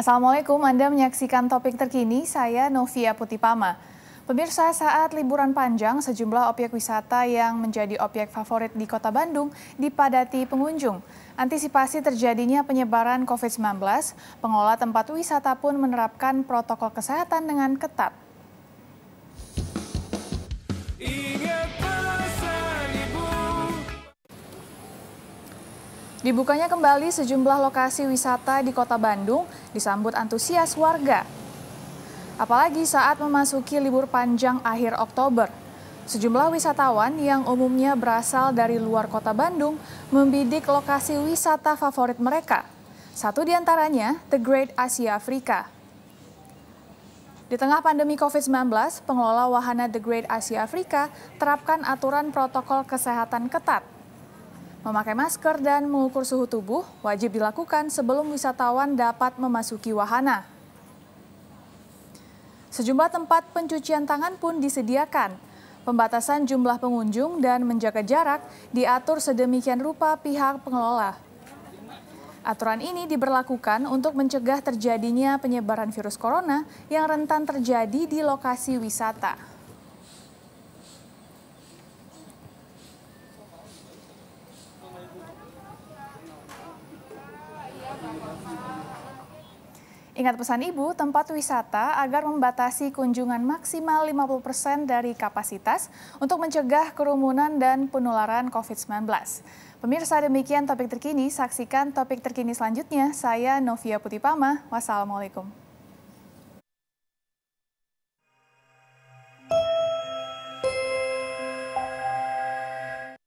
Assalamualaikum, Anda menyaksikan topik terkini, saya Novia Putipama. Pemirsa, saat liburan panjang, sejumlah objek wisata yang menjadi objek favorit di kota Bandung dipadati pengunjung. Antisipasi terjadinya penyebaran COVID-19, pengelola tempat wisata pun menerapkan protokol kesehatan dengan ketat. Dibukanya kembali sejumlah lokasi wisata di kota Bandung disambut antusias warga. Apalagi saat memasuki libur panjang akhir Oktober. Sejumlah wisatawan yang umumnya berasal dari luar kota Bandung membidik lokasi wisata favorit mereka. Satu di antaranya, The Great Asia Afrika. Di tengah pandemi COVID-19, pengelola wahana The Great Asia Afrika terapkan aturan protokol kesehatan ketat Memakai masker dan mengukur suhu tubuh wajib dilakukan sebelum wisatawan dapat memasuki wahana. Sejumlah tempat pencucian tangan pun disediakan. Pembatasan jumlah pengunjung dan menjaga jarak diatur sedemikian rupa pihak pengelola. Aturan ini diberlakukan untuk mencegah terjadinya penyebaran virus corona yang rentan terjadi di lokasi wisata. Ingat pesan Ibu, tempat wisata agar membatasi kunjungan maksimal 50% dari kapasitas untuk mencegah kerumunan dan penularan COVID-19. Pemirsa demikian topik terkini, saksikan topik terkini selanjutnya. Saya Novia Putipama, wassalamualaikum.